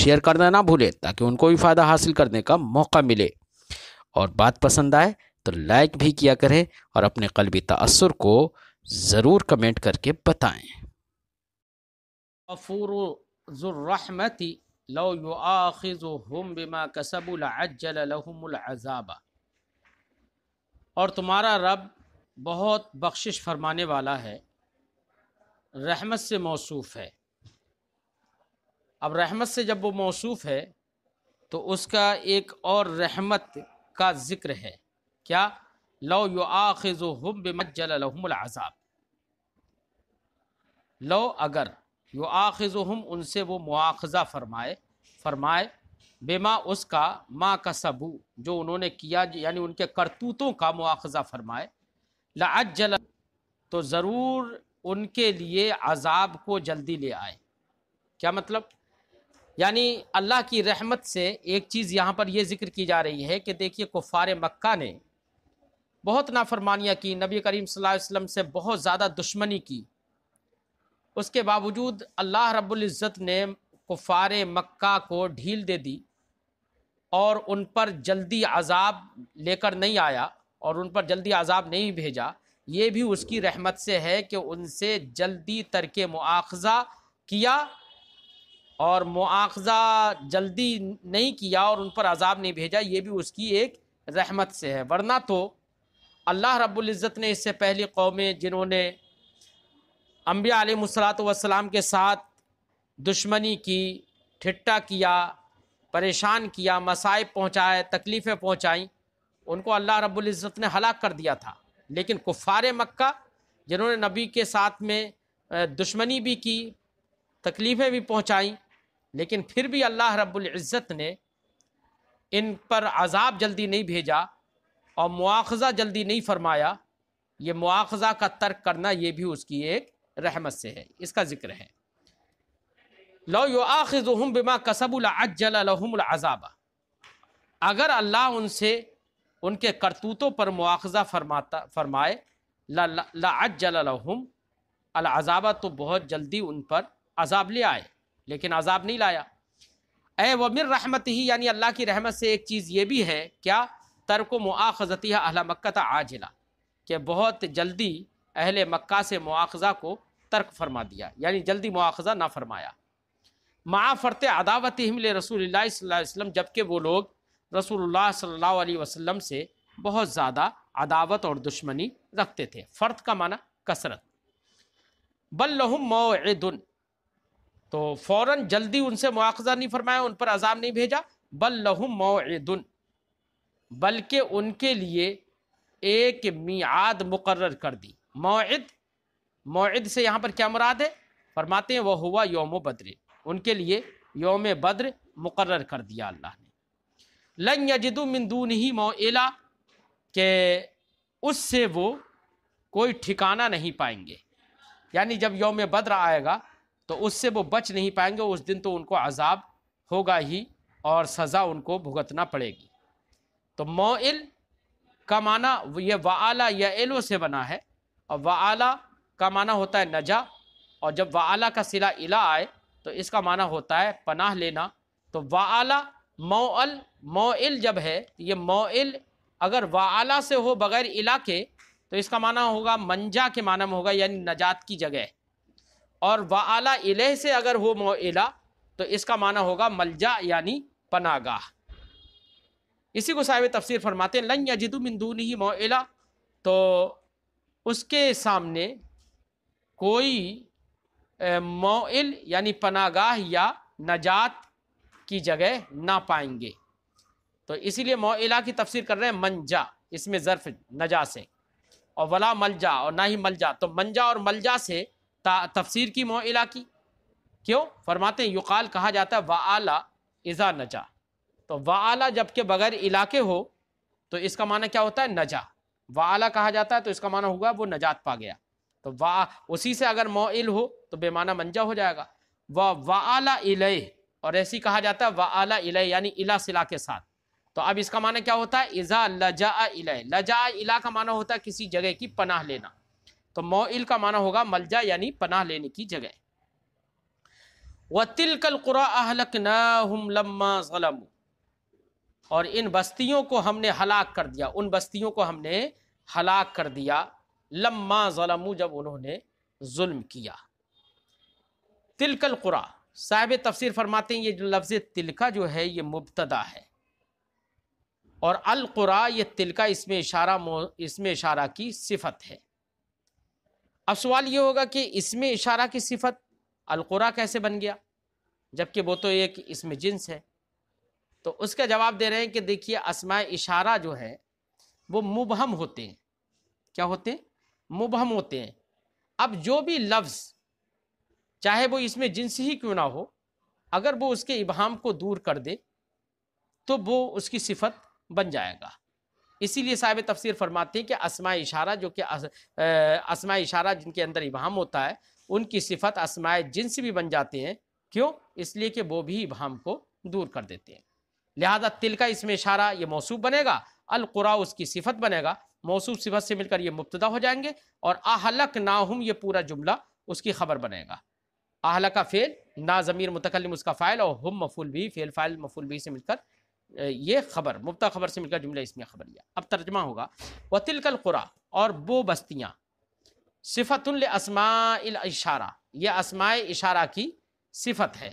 share करना ना भूलें ताकि उनको भी फ़ायदा हासिल करने का मौका मिले और बात पसंद आए तो लाइक भी किया करें और अपने कलबी तसर को ज़रूर कमेंट करके बताएं और तुम्हारा रब बहुत बख्शिश फरमाने वाला है रहमत से मौसूफ़ है अब रहमत से जब वो मौसूफ़ है तो उसका एक और रहमत का ज़िक्र है क्या लो यो आखिज़ हम बेमजलहमज़ाब लो अगर यो आखो हम उनसे वो मुआखज़ा फरमाए फरमाए बेमा उसका माँ का सबू जो उन्होंने किया यानी उनके करतूतों का मुआखज़ा फरमाए लाजल तो ज़रूर उनके लिए अजाब को जल्दी ले आए क्या मतलब यानी अल्लाह की रहमत से एक चीज़ यहाँ पर यह जिक्र की जा रही है कि देखिए कुफ़ार मक्का ने बहुत नाफरमानियाँ की नबी करीम सल्लल्लाहु अलैहि वसल्लम से बहुत ज़्यादा दुश्मनी की उसके बावजूद अल्लाह रब्ज़त ने कुफ़ार मक्का को ढील दे दी और उन पर जल्दी अजाब लेकर नहीं आया और उन पर जल्दी अजाब नहीं भेजा ये भी उसकी रहमत से है कि उनसे जल्दी तरक मुआखजा किया और मुआवजा जल्दी नहीं किया और उन पर अजाब नहीं भेजा ये भी उसकी एक रहमत से है वरना तो अल्लाह रब्ज़त ने इससे पहली कौमें जिन्होंने अम्बिया आलमसलात के साथ दुश्मनी की ठिट्टा किया परेशान किया मसाइब पहुँचाए तकलीफ़ें पहुँचाईं उनको अल्लाह रब्ज़त ने हलाक कर दिया था लेकिन कुफ़ार मक्का जिन्होंने नबी के साथ में दुश्मनी भी की तकलीफ़ें भी पहुँचाईं लेकिन फिर भी अल्लाह रब्ज़त ने इन पर अजाब जल्दी नहीं भेजा और मुआज़ा जल्दी नहीं फरमाया ये मुआवजा का तर्क करना ये भी उसकी एक रहमत से है इसका ज़िक्र है लो यो आखिम बिमा कसबुलजलाजाबा अगर अल्लाह उनसे उनके करतूतों पर मुआवजा फरमाता फरमाए लाजलाहम अलाजाबा तो बहुत जल्दी उन पर अजाब ले आए लेकिन अजाब नहीं लाया ए वमिर रहमत ही यानी अल्लाह की रहमत से एक चीज़ ये भी है क्या तर्क मुआखजती अहल मक्का आजिला कि बहुत जल्दी अहल मक्का से मुआखजा को तर्क फरमा दिया यानी जल्दी मुआखजा ना फरमाया माँ फ़रत अदावत हमले रसूल वसम जबकि वो लोग रसूल सल्ला वसम से बहुत ज़्यादा अदावत और दुश्मनी रखते थे फ़र्द का माना कसरत बल लहम मोदन तो फ़ौर जल्दी उनसे मुआवजा नहीं फरमाया उन पर अजाम नहीं भेजा बल लहू मोदन बल्कि उनके लिए एक मियाद मुकर कर दी मौद मौद से यहाँ पर क्या मुराद है फरमाते हैं वह हुआ योम बद्र उनके लिए योम बद्र मुकर कर दिया अल्लाह ने लन यजिदु मिंदून ही मोला के उससे वो कोई ठिकाना नहीं पाएंगे यानी जब योम बद्र आएगा तो उससे वो बच नहीं पाएंगे उस दिन तो उनको अजाब होगा ही और सज़ा उनको भुगतना पड़ेगी तो मोइल का माना ये वाला या एलो से बना है और वाला का माना होता है नजा और जब वाला का सिला इला आए तो इसका माना होता है पनाह लेना तो वाला मोअल मोइल जब है तो ये मोइल अगर वाला से हो बगैर इला के तो इसका माना होगा मंजा के माना में होगा यानी नजात की जगह और वाला इलह से अगर हो मोला तो इसका माना होगा मलजा यानी पनागाह इसी को साहिब तफसीर फरमाते हैं लन यजिदु मिंदून ही मोला तो उसके सामने कोई मोल यानी पनागाह या नजात की जगह ना पाएंगे तो इसीलिए मोला की तफसीर कर रहे हैं मंजा इसमें ज़र्फ नजा से और वला मलजा और ना ही मलजा तो मंजा और मलजा से तफसीर की मोला की क्यों फरमाते हैं युकाल कहा जाता है वाला इज़ा नजा तो वाला जबकि बगैर इलाके हो तो इसका माना क्या होता है नजा वाला कहा जाता है तो इसका माना होगा वो नजात पा गया तो वा उसी से अगर मोइल हो तो बेमाना मंजा हो जाएगा व वाला इले और ऐसी कहा जाता है वाला इले यानी इला सिला के साथ तो अब इसका माना क्या होता है इज़ा लजा इले लजा इला का माना होता है किसी जगह की पनाह लेना तो मोइल का माना होगा मलजा यानी पनाह लेने की जगह व तिलकल कुराहलक नम्मा और इन बस्तियों को हमने हलाक कर दिया उन बस्तियों को हमने हलाक कर दिया लम्मा ज़लमू जब उन्होंने जुल्म किया तिलकल कुरा साहब तफसीर फरमाते हैं ये जो लफ्ज़ तिलका जो है ये मुबतदा है और अलकुरा ये तिलका इसमें इशारा इसमें इशारा की सिफत है अब सवाल ये होगा कि इसमें इशारा की सिफत अलकुरा कैसे बन गया जबकि वो तो एक इसमें जिन्स है तो उसका जवाब दे रहे हैं कि देखिए असमाय इशारा जो है वो मुबहम होते हैं क्या होते हैं मुबहम होते हैं अब जो भी लफ्ज़ चाहे वो इसमें जिन्स ही क्यों ना हो अगर वो उसके इबहम को दूर कर दे तो वो उसकी सिफत बन जाएगा इसीलिए साहब तफसीर फरमाते हैं कि असमा इशारा जो कि असमा इशारा जिनके अंदर इबाम होता है उनकी सिफत असमाय जिन्स भी बन जाते हैं क्यों इसलिए कि वो भी इबहम को दूर कर देते हैं लिहाजा तिल का इसमें इशारा ये मौसू बनेगा अलकुरा उसकी सिफत बनेगा मौसू सिफत से मिलकर ये मुबतदा हो जाएंगे और आहलक नाहम ये पूरा जुमला उसकी खबर बनेगा आहलक का फेल ना ज़मीर मुतकलम उसका फ़ाइल और हम मफुल भी फेल फ़ाइल मफुल भी से मिलकर ये खबर मुफ्ता खबर से मिलकर जुमला इसमें खबर लिया अब तर्जमा होगा वतिलकल ख़ुरा और वो बस्तियाँ सिफतुल असमाइल इशारा यह असमाय इशारा की सिफत है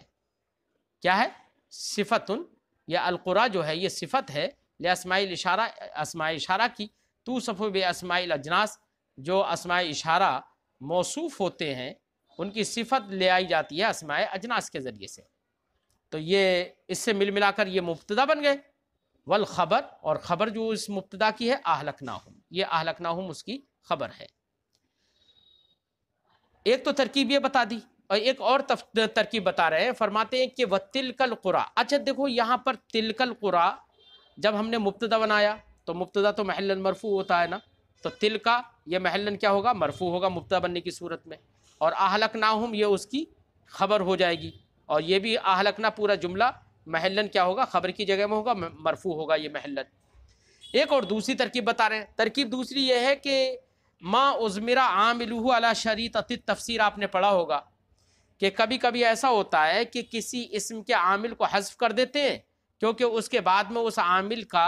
क्या है सिफतुन यह अलकुरा जो है ये सिफत है ले असमाइल इशारा असमाय इशारा की तो सफ़ो बे असमाइल अजनास जो असमाय इशारा मौसूफ़ होते हैं उनकी सिफत ले आई जाती है असमाय अजनास के ज़रिए से तो ये इससे मिल मिलाकर ये मुफ्तदा बन गए वल ख़बर और ख़बर जो इस मुफ्तदा की है आहलक नाहम ये आहलक नाहम उसकी ख़बर है एक तो तरकीब ये बता दी और एक और तरकीब बता रहे हैं फरमाते हैं कि वह तिलकल कुरा अच्छा देखो यहाँ पर तिलकल कुरा जब हमने मुफ्तदा बनाया तो मुफ्तदा तो महलन मरफू होता है ना तो तिल का यह महलन क्या होगा मरफू होगा मुफ्ता बनने की सूरत में और आहलक नाहम ये उसकी खबर हो जाएगी और ये भी आहलकना पूरा जुमला महलन क्या होगा ख़बर की जगह में होगा मरफू होगा ये महलन एक और दूसरी तरकीब बता रहे हैं तरकीब दूसरी ये है कि माँ आम आमिलू अला शरीत अति तफसर आपने पढ़ा होगा कि कभी कभी ऐसा होता है कि किसी इसम के आमिल को हजफ कर देते हैं क्योंकि उसके बाद में उस आमिल का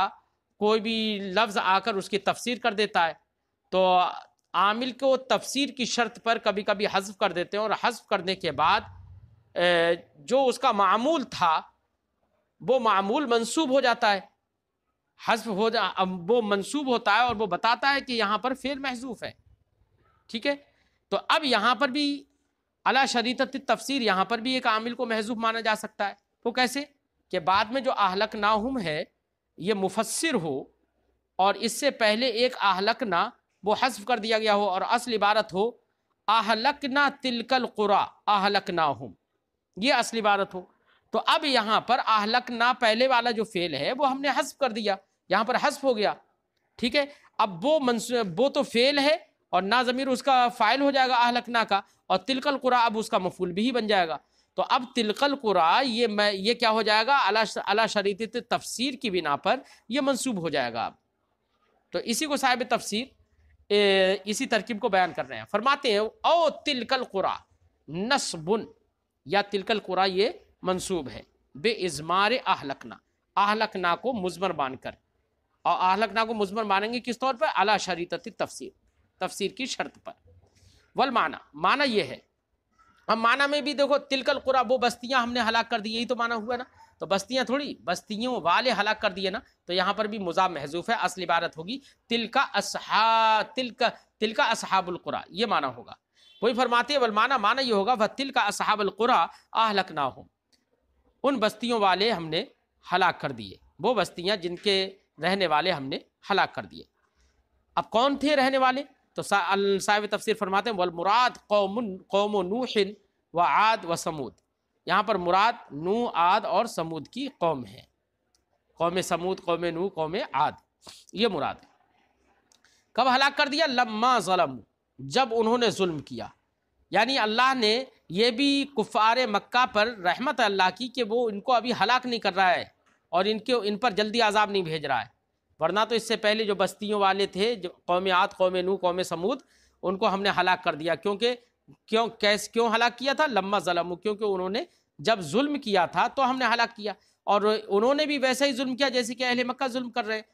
कोई भी लफ्ज़ आकर उसकी तफसीर कर देता है तो आमिल को तफसीर की शर्त पर कभी कभी हजफ कर देते हैं और हजफ करने के बाद जो उसका मामूल था वो मामूल मंसूब हो जाता है हजफ हो जा वो मंसूब होता है और वो बताता है कि यहाँ पर फेल महजूफ है ठीक है तो अब यहाँ पर भी अला शरीत तफसीर यहाँ पर भी एक आमिल को महजूब माना जा सकता है वो तो कैसे कि बाद में जो आहलक नाहम है ये मुफसर हो और इससे पहले एक आहलक ना वो हजफ कर दिया गया हो और असल इबारत हो आहलक ना तिलकल कुरा आहलक नाहम ये असली इबारत हो तो अब यहाँ पर आहलक ना पहले वाला जो फेल है वो हमने हस्फ कर दिया यहाँ पर हस्फ हो गया ठीक है अब वो मनस वो तो फेल है और ना ज़मीर उसका फ़ाइल हो जाएगा आहलक ना का और तिलकल कुरा अब उसका मफूल भी ही बन जाएगा तो अब तिलकल कुरा ये मैं ये क्या हो जाएगा अला अला शरीत तफसीर की बिना पर यह मनसूब हो जाएगा अब तो इसी को साहिब तफसीर इसी तरकीब को बयान कर रहे हैं फरमाते हैं ओ तिलकल कुरा नसबुन या तिलकल कुरा ये मंसूब है बे इजमार आहलकना आहलकना को मुजमर बानकर और आहलकना को मुजमर मानेंगे किस तौर पर अला शरीत तफसीर तफसीर की शर्त पर वल माना माना यह है अब माना में भी देखो तिलकल कुरा वो बस्तियां हमने हलाक कर दी यही तो माना हुआ ना तो बस्तियाँ थोड़ी बस्तियों वाले हलाक कर दिए ना तो यहाँ पर भी मुजा महजूफ है असल इबारत होगी तिलका असहा तिलका तिलका असहाबुल कुरा ये माना होगा वही फरमाते वलमाना माना ये होगा वह तिल का असहाबलकुरा आहलक ना हो उन बस्तियों वाले हमने हलाक कर दिए वो बस्तियाँ जिनके रहने वाले हमने हलाक कर दिए अब कौन थे रहने वाले तो साहब तफसर फरमाते हैं वलमुराद कौम कौम नूहिन व आद व समूद यहाँ पर मुराद नू आद और समूद की कौम है कौम समूद कौम नू कौम आद ये मुराद है कब हलाक कर दिया लम्मा ज़लम जब उन्होंने जुल्म किया यानी अल्लाह ने यह भी कुफ़ार मक्का पर रहमत अल्लाह की कि वो इनको अभी हलाक नहीं कर रहा है और इनके इन पर जल्दी आज़ाब नहीं भेज रहा है वरना तो इससे पहले जो बस्तियों वाले थे जो कौम आत कौम नू कौम समूद उनको हमने हलाक कर दिया क्योंकि क्यों कैस क्यों हलाक किया था लम्बा ज़लम क्योंकि उन्होंने जब जुल्म किया था तो हमने हलाक किया और उन्होंने भी वैसा ही जुल्म किया जैसे कि अहल मक्का जुल्म कर रहे हैं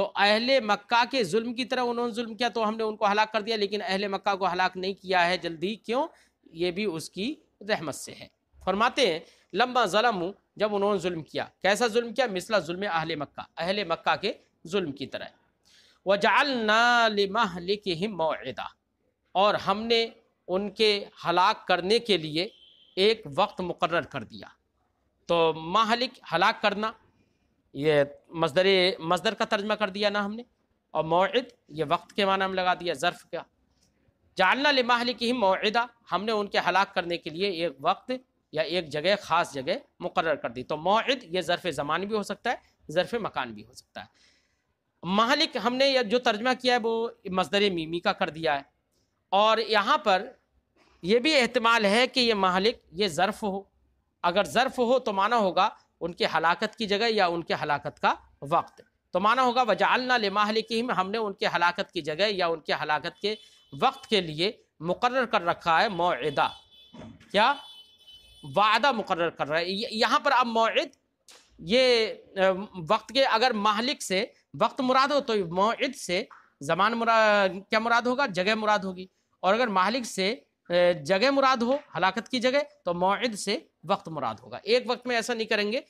तो अहले मक्का के जुल्म की तरह उन्होंने जुल्म किया तो हमने उनको हलाक कर दिया लेकिन अहले मक्का को हलाक नहीं किया है जल्दी क्यों ये भी उसकी रहमत से है फरमाते हैं लम्बा ज़लम जब उन्होंने जुल्म किया कैसा जुल्म किया मिसला जुल्म अहले मक्का अहले मक्का के जुल्म की तरह वजाल ही मौदा और हमने उनके हलाक करने के लिए एक वक्त मुकर कर दिया तो महलिक हलाक करना ये मजदर मजदर का तर्जमा कर दिया ना हमने और मौद ये वक्त के माना हम लगा दिया ज़र्फ़ का जानना लमाहली की ही मौदा हमने उनके हलाक करने के लिए एक वक्त या एक जगह ख़ास जगह मुकर कर दी तो मौद ये ज़रफ़ ज़मान भी हो सकता है ज़रफ़ मकान भी हो सकता है महलिक हमने जो तर्जमा किया है वो मजदर मीमी का कर दिया है और यहाँ पर यह भी एहतमाल है कि ये महलिक ये ज़र्फ़ हो अगर ज़र्फ़ हो तो माना होगा उनकी हलाकत की जगह या उनके हलाकत का वक्त तो माना होगा वजालना लमाहलिकी में हमने उनके हलाकत की जगह या उनके हलाकत के वक्त के लिए मुकर कर रखा है मौदा क्या वादा मुकर कर रहा है यहाँ पर अब मौद ये वक्त के अगर महलिक से वक्त मुराद हो तो मौद से जमान मुरा क्या मुराद होगा जगह मुराद होगी और अगर महलिक से जगह मुराद हो हलाकत की जगह तो मौद से वक्त मुराद होगा एक वक्त में ऐसा नहीं करेंगे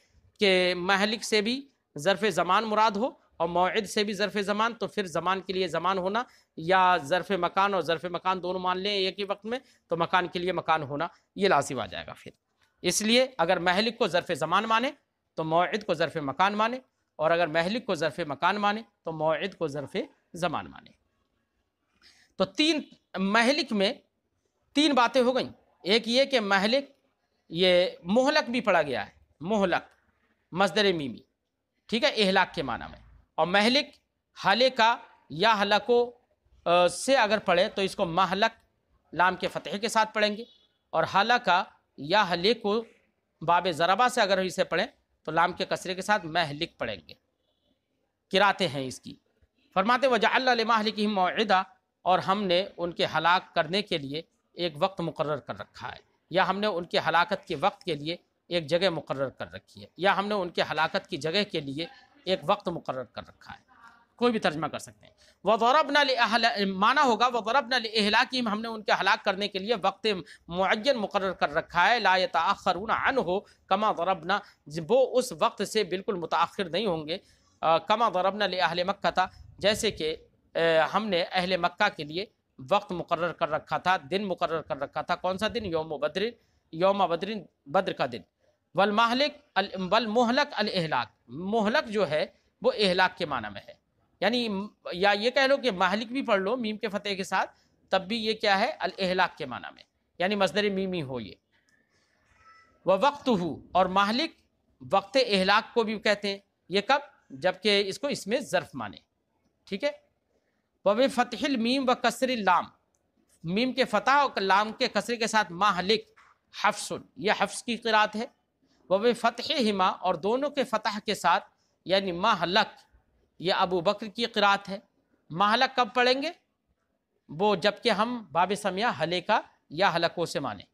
कि महलिक से भी ज़रफ़ ज़मान मुराद हो और मौद से भी ज़रफ़ ज़मान तो फिर ज़मान के लिए ज़मान होना या ज़रफ़ मकान और ज़रफ़ मकान दोनों मान लें एक ही वक्त में तो मकान के लिए मकान होना ये लाजिम आ जाएगा फिर इसलिए अगर महलिक को ज़रफ़ ज़मान माने तो मौद को ज़रफ़ मकान माने और अगर महलिक को ज़रफ़ मकान माने तो मौद को ज़रफ़ ज़मान माने तो तीन महलिक में तीन बातें हो गई एक ये कि महलिक ये मोहलक भी पढ़ा गया है मोहलक मजदर मीमी ठीक है एहलाक के माना में और महलिक हले का या हलको से अगर पढ़े तो इसको महलक लाम के फतेह के साथ पढ़ेंगे और हला का या हले को बाब ज़रबा से अगर इसे पढ़ें तो लाम के कसरे के साथ महलिक पढ़ेंगे किराते हैं इसकी फरमाते वजाहल की मददा और हमने उनके हलाक करने के लिए एक वक्त मुकर कर रखा है या हमने उनकी हलाकत के वक्त के लिए एक जगह मुकर कर रखी है या हमने उनके हलाकत की जगह के लिए एक वक्त मुकर कर रखा है कोई भी तर्जमा कर सकते हैं व ज़रब माना होगा वह ज़रब नहला की हमने उनके हलाक करने के लिए वक्त मुन मुकर कर रखा है ला तखरून अन हो कमा ज़रबना वो उस वक्त से बिल्कुल मुताखिर नहीं होंगे कमा ज़रबना अहल मक्का था जैसे कि हमने अहल मक्का के लिए वक्त मुकर कर रखा था दिन मुकर कर रखा था कौन सा दिन योम बद्र योम बद्र बद्र का दिन वल महलिक वल मोहलक अल अहलाक मोहलक जो है वो अहलाक के माना में है यानी या ये कह लो कि महलिक भी पढ़ लो मीम के फतेह के साथ तब भी ये क्या है अल अहलाक के माना में यानी मजदर मीमी हो ये व वक्त हु और महलिक वक्त अहलाक को भी कहते हैं ये कब जबकि इसको इसमें ज़र्फ़ माने ठीक है वब फ़तहिल मीम व कसर लाम मीम के फ़तह और लाम के कसरे के साथ माहलिक हफ्सुन यह हफ्स की किरात है वब फ़तह हिमा और दोनों के फ़तह के साथ यानी माहलक यह अबू बकर की किरात है माहलक कब पढ़ेंगे वो जबकि हम बाब समिया हलेका या हलकों से माने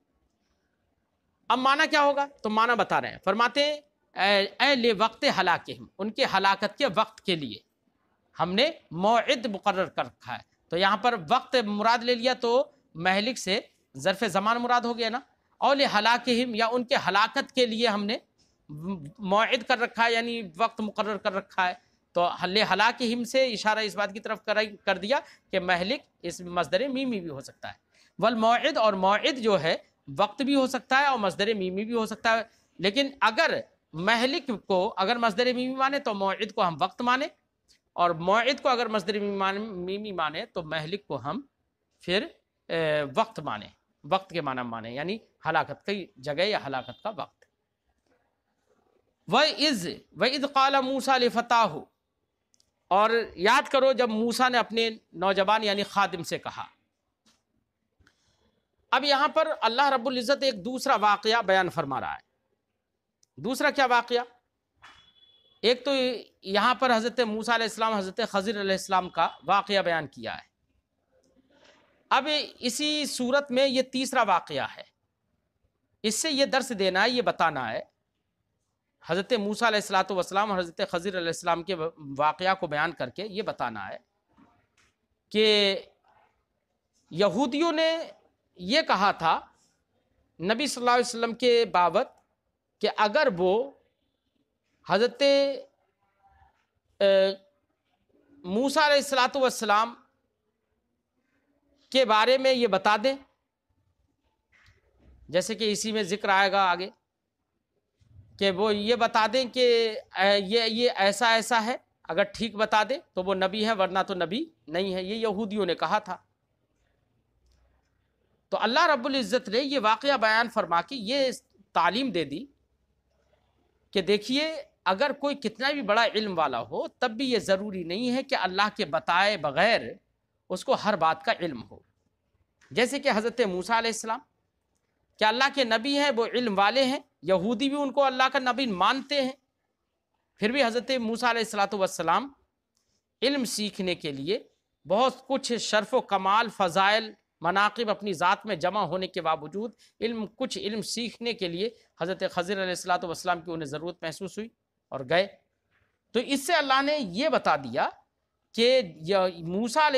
अब माना क्या होगा तो माना बता रहे हैं फरमाते ए, ए ले वक्त हलाके हम उनके हलाकत के वक्त के लिए हमने मौद मुकर कर रखा है तो यहाँ पर वक्त मुराद ले लिया तो महलिक से ज़रफ़ ज़मान मुराद हो गया ना और हलाक हिम या उनके हलाकत के लिए हमने मौद कर रखा है यानी वक्त मुकर कर रखा है तो हल्ले हलाक हिम से इशारा इस बात की तरफ कर, कर दिया कि महलिक इस मजदर मीमी भी हो सकता है वल मौद और मौद जो है वक्त भी हो सकता है और मजदर मीमी भी हो सकता है लेकिन अगर महलिक को अगर मजदर मीमी माने तो मौद को हम वक्त माने और मौद को अगर मजदर मीमी माने तो महलिक को हम फिर वक्त माने वक्त के माना माने यानी हलाकत की जगह या हलाकत का वक्त व इज़ व इज़ कला मूसा लफ़ताह और याद करो जब मूसा ने अपने नौजवान यानी खादिम से कहा अब यहाँ पर अल्लाह रब्ज़त एक दूसरा वाक़ बयान फरमा रहा है दूसरा क्या वाक़ एक तो यहाँ पर हज़रत मूसा अलैहिस्सलाम हज़रत खज़र अलैहिस्सलाम का वाक़ बयान किया है अब इसी सूरत में ये तीसरा वाक़ है इससे ये दर्श देना है ये बताना है हज़रत मूसा अलैहिस्सलातु वसलाम और हज़रत खज़र अलैहिस्सलाम के वाक़ को बयान करके ये बताना है कि यहूदियों ने यह कहा था नबी सल्लल्लाहु अलैहि वसल्लम के बाबत कि अगर वो हज़रत मूसा सलातम के बारे में ये बता दें जैसे कि इसी में ज़िक्र आएगा आगे कि वो ये बता दें कि ये ये ऐसा ऐसा है अगर ठीक बता दें तो वो नबी है वरना तो नबी नहीं है ये यहूदियों ने कहा था तो अल्लाह रब्बुल इज़्ज़त ने ये वाक़ बयान फरमा के ये तालीम दे दी कि देखिए अगर कोई कितना भी बड़ा इल्म वाला हो तब भी ये ज़रूरी नहीं है कि अल्लाह के बताए बग़ैर उसको हर बात का इल्म हो जैसे कि हज़रत मूसा क्या अल्लाह के नबी हैं वो इल्म वाले हैं यहूदी भी उनको अल्लाह का नबी मानते हैं फिर भी हज़रत मूसा सलाम इल्म सीखने के लिए बहुत कुछ शर्फ व कमाल फ़ज़ाइल मनाकब अपनी ज़ात में जमा होने के बावजूद इल्म कुछ इल्म सीखने के लिए हज़रत खजर सलाम की उन्हें ज़रूरत महसूस हुई और गए तो इससे अल्लाह ने ये बता दिया कि मूसा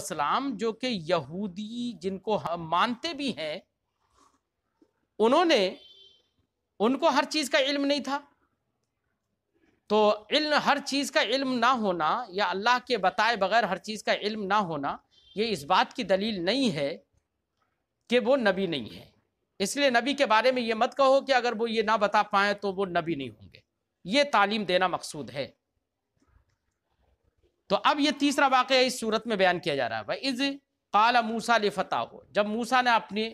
सलाम जो कि यहूदी जिनको हम मानते भी हैं उन्होंने उनको हर चीज़ का इल्म नहीं था तो इल्म हर चीज़ का इल्म ना होना या अल्लाह के बताए बगैर हर चीज़ का इल्म ना होना ये इस बात की दलील नहीं है कि वो नबी नहीं है इसलिए नबी के बारे में ये मत कहो कि अगर वो ये ना बता पाए तो वो नबी नहीं होंगे ये तालीम देना मकसूद है तो अब ये तीसरा वाक़ इस सूरत में बयान किया जा रहा है भाई इज़ काला मूसा लफ़ता हो जब मूसा ने अपने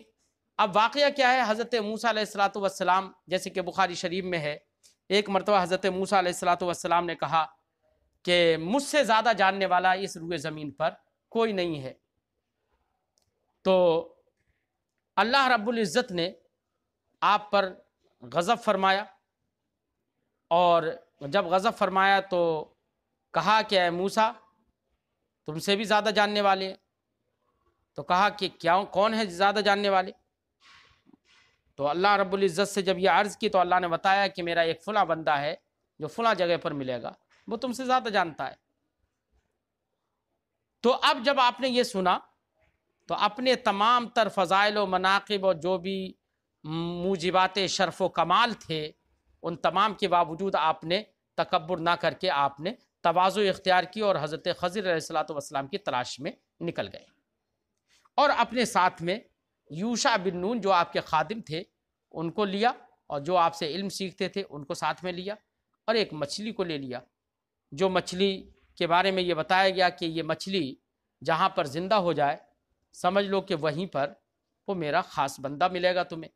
अब वाक़ क्या है हज़रत मूसा सलातम जैसे कि बुखारी शरीफ में है एक मरतबा हज़रत मूसा सलातम ने कहा कि मुझसे ज़्यादा जानने वाला इस रुए ज़मीन पर कोई नहीं है तो अल्लाह रब्बुल इज़्ज़त ने आप पर गज़ब फरमाया और जब गज़ब फरमाया तो कहा कि अय मूसा तुमसे भी ज़्यादा जानने वाले हैं तो कहा कि क्या कौन है ज़्यादा जानने वाले तो अल्लाह रब्बुल इज़्ज़त से जब ये अर्ज़ की तो अल्लाह ने बताया कि मेरा एक फ़लाँ बंदा है जो फ़लाँ जगह पर मिलेगा वो तुमसे ज़्यादा जानता है तो अब जब आपने ये सुना तो अपने तमाम तर फ़ज़ाइल व मनाकब और जो भी मूजिबात शरफ़ कमाल थे उन तमाम के बावजूद आपने तकबर ना करके आपने तोज़ो इख्तियार की और हज़रत खजर सलाम की तलाश में निकल गए और अपने साथ में यूशा बिन नून जो आपके खादिम थे उनको लिया और जो आपसे इल्म सीखते थे उनको साथ में लिया और एक मछली को ले लिया जो मछली के बारे में ये बताया गया कि ये मछली जहाँ पर ज़िंदा हो जाए समझ लो कि वहीं पर वो मेरा ख़ास बंदा मिलेगा तुम्हें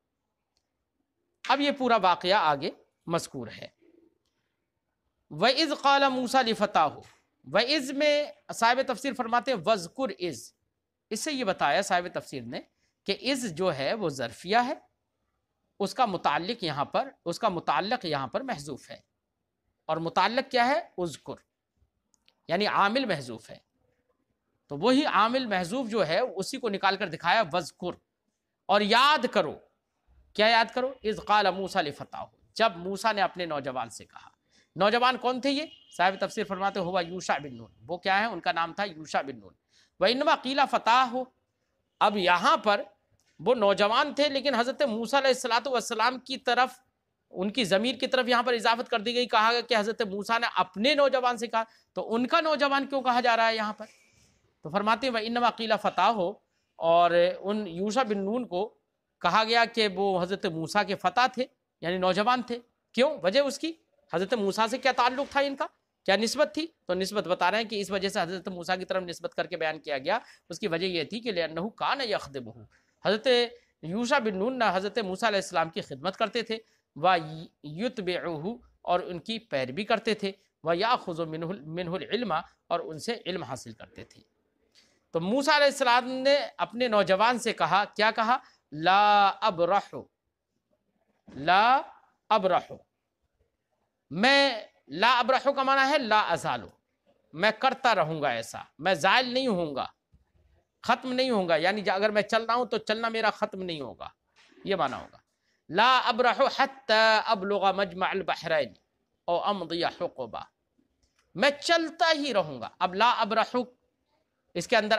अब ये पूरा वाक़ आगे मस्कूर है व इज़ काला मूसा हो व इज़ में साहिब तफसर फरमाते वज़कुर इज़ इससे ये बताया साहिब तफसर ने कि इज़ जो है वो ज़रफिया है उसका मुतल यहाँ पर उसका मुतल यहाँ पर महजूफ़ है और मुतल क्या है उज़कुर यानी आमिल महजूफ़ है तो वही आमिल महजूफ जो है उसी को निकाल कर दिखाया वजकुर और याद करो क्या याद करो इज़ काल मूसा फ़तह जब मूसा ने अपने नौजवान से कहा नौजवान कौन थे ये साहब तफसर फरमाते हुआ यूशा बिन नून वो क्या है उनका नाम था यूशा बिन नून वनमा अकीला फ़ताह हो अब यहाँ पर वो नौजवान थे लेकिन हज़रत मूसा सलातम की तरफ उनकी ज़मीर की तरफ यहाँ पर इजाफत कर दी गई कहा गया कि हज़रत मूसा ने अपने नौजवान से कहा तो उनका नौजवान क्यों कहा जा रहा है यहाँ पर तो फरमाते वह इनमा अकीला फ़ताह हो और उन यूशा बिन नून को कहा गया कि वो हज़रत मूसा के फ़तह थे यानी नौजवान थे क्यों वजह उसकी हज़रत मूसा से क्या ताल्लुक था इनका क्या नस्बत थी तो नस्बत बता रहे हैं कि इस वजह से हज़रत मूसा की तरफ नस्बत करके बयान किया गया उसकी वजह यह थी कि न कान यखदबू हज़रत यूशा बिन नून ना हज़रत मूसा इस्लाम की खिदमत करते थे व बेहू और उनकी पैरवी करते थे व या खुजो मिनहुलमा और उनसे इल्म हासिल करते थे तो मूसा ने अपने नौजवान से कहा क्या कहा ला अब रहो ला अबरहो मैं ला अबरहो का माना है ला अजालो मैं करता रहूंगा ऐसा मैं जायल नहीं होऊंगा ख़त्म नहीं होऊंगा यानी अगर मैं चल रहा हूं तो चलना मेरा ख़त्म नहीं होगा ये माना होगा ला अबरहो हत अब लोगा मजमा अलबहरैन और अमदिया मैं चलता ही रहूंगा अब ला रहो इसके अंदर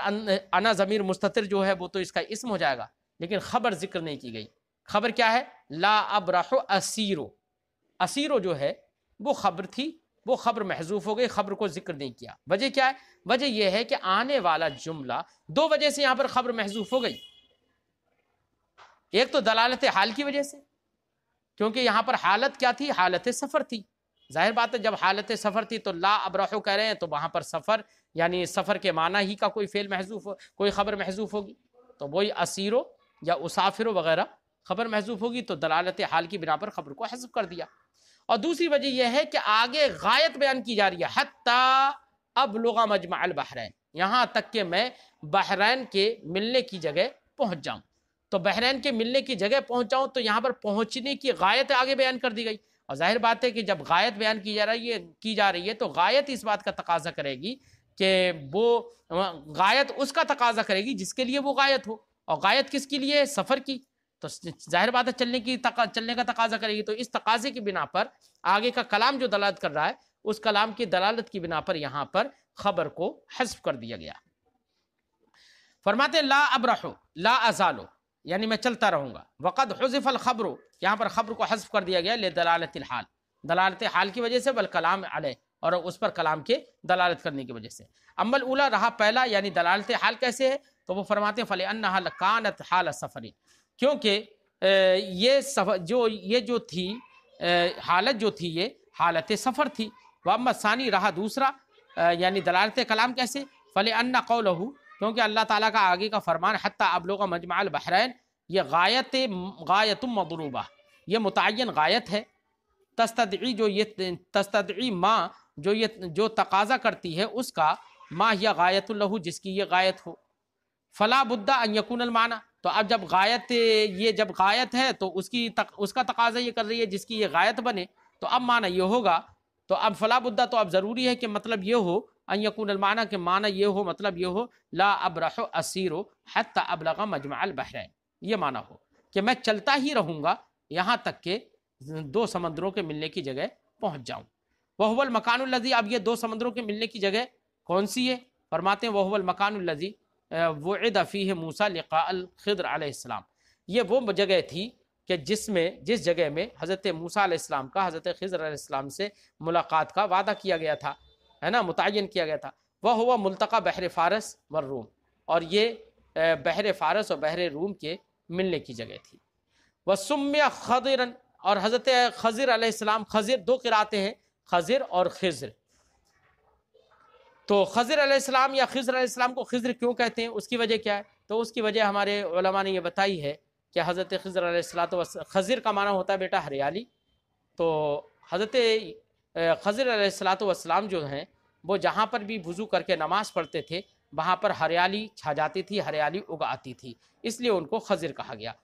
अना ज़मीर मुस्तर जो है वो तो इसका इसम हो जाएगा लेकिन ख़बर जिक्र नहीं की गई खबर क्या है ला अब रहो असीरो असीरो जो है वो खबर थी वो खबर महजूफ हो गई खबर को जिक्र नहीं किया वजह क्या है वजह यह है कि आने वाला जुमला दो वजह से यहाँ पर खबर महजूफ हो गई एक तो दलालत हाल की वजह से क्योंकि यहाँ पर हालत क्या थी हालत सफ़र थी जाहिर बात है जब हालत सफ़र थी तो ला अब रहो कह रहे हैं तो वहाँ पर सफ़र यानी सफ़र के माना ही का कोई फेल महजूफ कोई ख़बर महजूफ होगी तो वही असीरो या उसाफिरो वगैरह खबर महजूफ होगी तो दलालत हाल की बिना पर खबर को हजफ कर दिया और दूसरी वजह यह है कि आगे गायत बयान की जा रही है हती अब लोगा मजमा बहरैन यहाँ तक कि मैं बहरैन के मिलने की जगह पहुँच जाऊँ तो बहरैन के मिलने की जगह पहुँच जाऊँ तो यहाँ पर पहुँचने की गायत आगे बयान कर दी गई और जाहिर बात है कि जब गायत बयान की जा रही है की जा रही है तो गायत इस बात का तकाजा करेगी कि वो गायत उसका तकाजा करेगी जिसके लिए वो गायत हो और गायत किसके लिए है सफ़र की तो जाहिर बात है चलने की तका, चलने का तकाजा करेगी तो इस तकाजे की बिना पर आगे का कलाम जो दलालत कर रहा है उस कलाम की दलालत की बिना पर यहाँ पर खबर को हजफ कर दिया गया फरमाते ला अब रहो ला अजालो यानी मैं चलता रहूंगा वक़द हजफ़ल ख़बर यहाँ पर ख़बर को हजफ कर दिया गया ले दलालत हाल दलालत हाल की वजह से बल कलाम अलह और उस पर कलाम के दलालत करने की वजह से अम्बल उला रहा पहला यानी दलालत हाल कैसे है तो वो फरमाते फ़ल कानत हाल सफ़री क्योंकि ये सफ़र जो ये जो थी हालत जो थी ये हालत सफ़र थी वाम सानी रहा दूसरा यानी दलालत कलाम कैसे फ़ले अन्ना कौल क्योंकि अल्लाह ताला का आगे का फरमान हती अब लोग मजमाल बहरैन ये गायत गायत मदरूबा ये मुतन गायत है तस्तदी जो ये तस्तदी माँ जो ये जो तकाजा करती है उसका माँ या गायतुल्लहू जिसकी ये गायत हो फ़ला बुद्धा यकून माना तो अब जब गायत ये जब गायत है तो उसकी तक, उसका तकाजा ये कर रही है जिसकी ये गायत बने तो अब माना ये होगा तो अब फला बुद्धा तो अब ज़रूरी है कि मतलब ये हो माना के माना ये हो मतलब ये हो ला अब रहो असीरो अब लगा मजमाल बहरैन ये माना हो कि मैं चलता ही रहूँगा यहाँ तक के दो समंदरों के मिलने की जगह पहुँच जाऊँ वहवल लजी अब ये दो समंदरों के मिलने की जगह कौन सी है फरमाते हैं वहवल लजी वफ़ी फ़ी मूसा आलाम ये वो जगह थी कि जिसमें जिस जगह में हज़रत मूसा इस्लाम का हज़रत खज़र इस्लाम से मुलाकात का वादा किया गया था है ना मुतन किया गया था वह हुआ मुलतका बहर फ़ारस व रूम और ये बहर फ़ारस और बहर रूम के मिलने की जगह थी वह सुम्य खजरन और हज़रत खज़र आसमाम खज़र दो किराते हैं खज़र और खज़र तो खजर अलैहिस्सलाम या खजर अलैहिस्सलाम को खजर क्यों कहते हैं उसकी वजह क्या है तो उसकी वजह हमारे ओलमा ने यह बताई है कि हज़रत खजर अलैहिस्सलात खजर का माना होता है बेटा हरियाली तो हज़रत खजर अलैहिस्सलात वसलाम जो हैं वो जहाँ पर भी वज़ू करके नमाज़ पढ़ते थे वहाँ पर हरियाली छा जाती थी हरियाली उग आती थी इसलिए उनको खजर कहा गया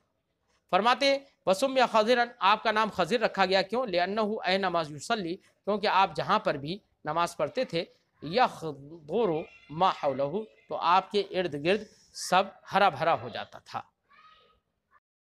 फरमाते वसुम या खजरन आपका नाम खजर रखा गया क्यों ले अन्ना ए नमाज यूसली क्योंकि आप जहाँ पर भी नमाज़ पढ़ते थे यह दोरो माँ हौलहू तो आपके इर्द गिर्द सब हरा भरा हो जाता था